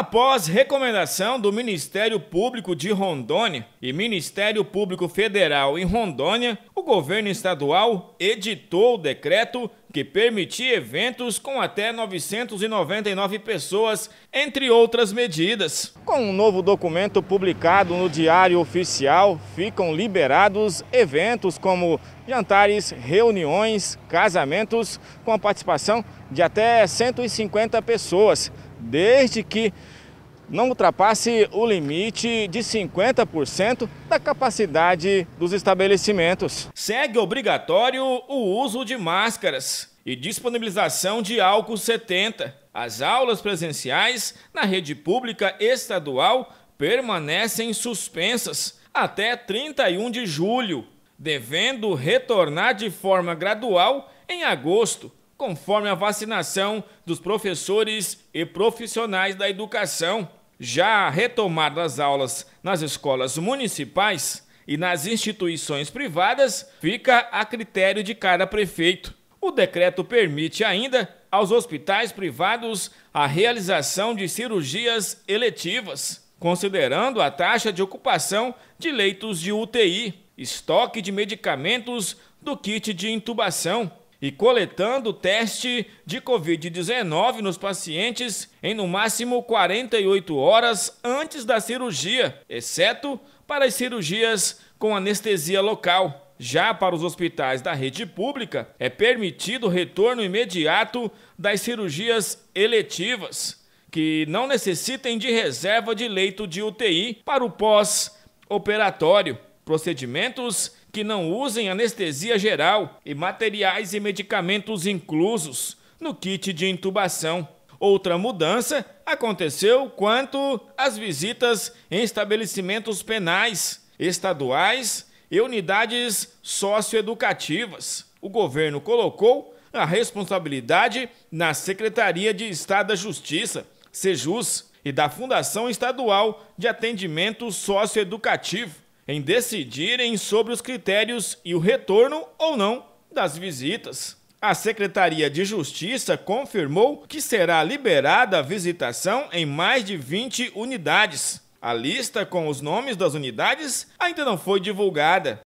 Após recomendação do Ministério Público de Rondônia e Ministério Público Federal em Rondônia, o governo estadual editou o decreto que permitia eventos com até 999 pessoas, entre outras medidas. Com um novo documento publicado no Diário Oficial, ficam liberados eventos como jantares, reuniões, casamentos, com a participação de até 150 pessoas desde que não ultrapasse o limite de 50% da capacidade dos estabelecimentos. Segue obrigatório o uso de máscaras e disponibilização de álcool 70. As aulas presenciais na rede pública estadual permanecem suspensas até 31 de julho, devendo retornar de forma gradual em agosto conforme a vacinação dos professores e profissionais da educação. Já a retomada das aulas nas escolas municipais e nas instituições privadas fica a critério de cada prefeito. O decreto permite ainda aos hospitais privados a realização de cirurgias eletivas, considerando a taxa de ocupação de leitos de UTI, estoque de medicamentos do kit de intubação, e coletando teste de Covid-19 nos pacientes em no máximo 48 horas antes da cirurgia, exceto para as cirurgias com anestesia local. Já para os hospitais da rede pública, é permitido o retorno imediato das cirurgias eletivas, que não necessitem de reserva de leito de UTI para o pós-operatório. Procedimentos que não usem anestesia geral e materiais e medicamentos inclusos no kit de intubação. Outra mudança aconteceu quanto às visitas em estabelecimentos penais, estaduais e unidades socioeducativas. O governo colocou a responsabilidade na Secretaria de Estado da Justiça, SEJUS, e da Fundação Estadual de Atendimento Socioeducativo em decidirem sobre os critérios e o retorno ou não das visitas. A Secretaria de Justiça confirmou que será liberada a visitação em mais de 20 unidades. A lista com os nomes das unidades ainda não foi divulgada.